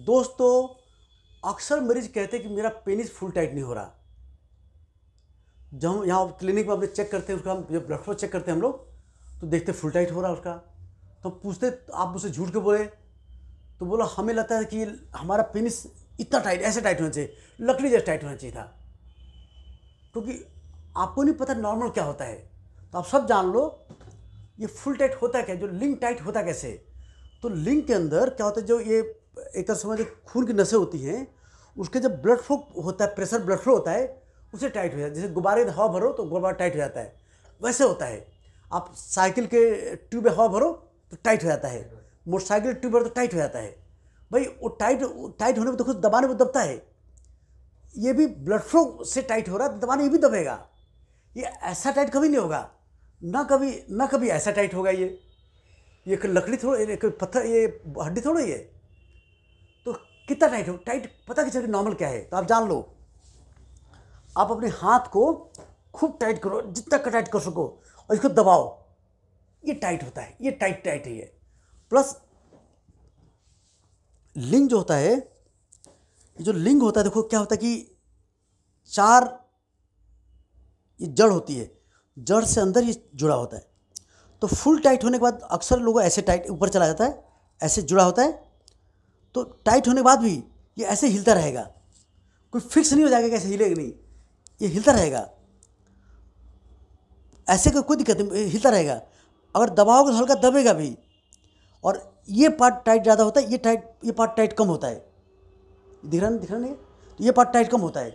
दोस्तों अक्सर मरीज कहते हैं कि मेरा पेनिस फुल टाइट नहीं हो रहा जब हम यहाँ क्लिनिक में अपने चेक करते हैं उसका हम जब ब्लड फ्लो चेक करते हैं हम लोग तो देखते फुल टाइट हो रहा है उसका तो पूछते तो आप उसे झूठ के बोले तो बोला हमें लगता है कि हमारा पेनिस इतना टाइट ऐसे टाइट होना चाहिए लकड़ी जैसे टाइट होना चाहिए था क्योंकि तो आपको नहीं पता नॉर्मल क्या होता है तो आप सब जान लो ये फुल टाइट होता है क्या जो लिंक टाइट होता कैसे तो लिंक के अंदर क्या होता है जो ये एक तरह समझ खून की नसें होती हैं उसके जब ब्लड फ्लो होता है प्रेशर ब्लड फ्लो होता है उसे टाइट हो जाता है जैसे गुब्बारे हवा भरो तो गुब्बारा टाइट हो जाता है वैसे होता है आप साइकिल के ट्यूब में हवा भरो तो टाइट हो जाता है मोटरसाइकिल ट्यूब भरो तो टाइट हो जाता है भाई वो टाइट टाइट होने पर तो खुद दबाने में दबता है ये भी ब्लड फ्लो से टाइट हो रहा है दबाने ये भी दबेगा ये ऐसा टाइट कभी नहीं होगा ना कभी ना कभी ऐसा टाइट होगा ये ये लकड़ी थोड़ा पत्थर ये हड्डी थोड़ा ही है कितना टाइट हो टाइट पता कि नॉर्मल क्या है तो आप जान लो आप अपने हाथ को खूब टाइट करो जितना का टाइट कर सको और इसको दबाओ ये टाइट होता है ये टाइट टाइट ही है प्लस लिंग जो होता है जो लिंग होता है देखो क्या होता है कि चार ये जड़ होती है जड़ से अंदर ये जुड़ा होता है तो फुल टाइट होने के बाद अक्सर लोग ऐसे टाइट ऊपर चला जाता है ऐसे जुड़ा होता है तो टाइट होने के बाद भी ये ऐसे हिलता रहेगा कोई फिक्स नहीं हो जाएगा कैसे हिलेगा नहीं ये हिलता रहेगा ऐसे का कोई दिक्कत नहीं हिलता रहेगा अगर दबाव तो हल्का दबेगा भी और ये पार्ट टाइट ज़्यादा होता है ये टाइट ये पार्ट टाइट कम होता है दिख रहा नहीं दिख रहा नहीं तो ये पार्ट टाइट कम होता है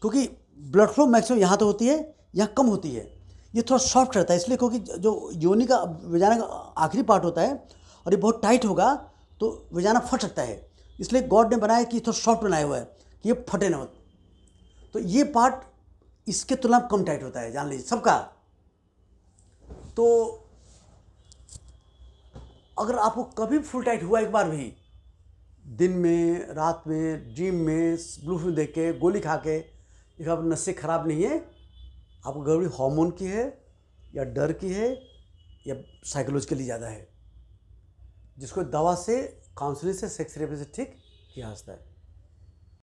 क्योंकि ब्लड फ्लो मैक्सिमम यहाँ तो होती है यहाँ कम होती है ये थोड़ा सॉफ्ट रहता है इसलिए क्योंकि जो योनि का वजाना का आखिरी पार्ट होता है और ये बहुत टाइट होगा तो बेजाना फट सकता है इसलिए गॉड ने बनाया कि थोड़ा सॉफ्ट बनाया हुआ है कि ये फटे ना तो ये पार्ट इसके तुलना में कम टाइट होता है जान लीजिए सबका तो अगर आपको कभी फुल टाइट हुआ एक बार भी दिन में रात में जिम में ब्लू फिल्म देख के गोली खा के एक आप नशे खराब नहीं है आपको गड़बड़ी हार्मोन की है या डर की है या साइकोलॉजिकली ज़्यादा है जिसको दवा से काउंसलिंग से सेक्स रेप से ठीक किया जाता है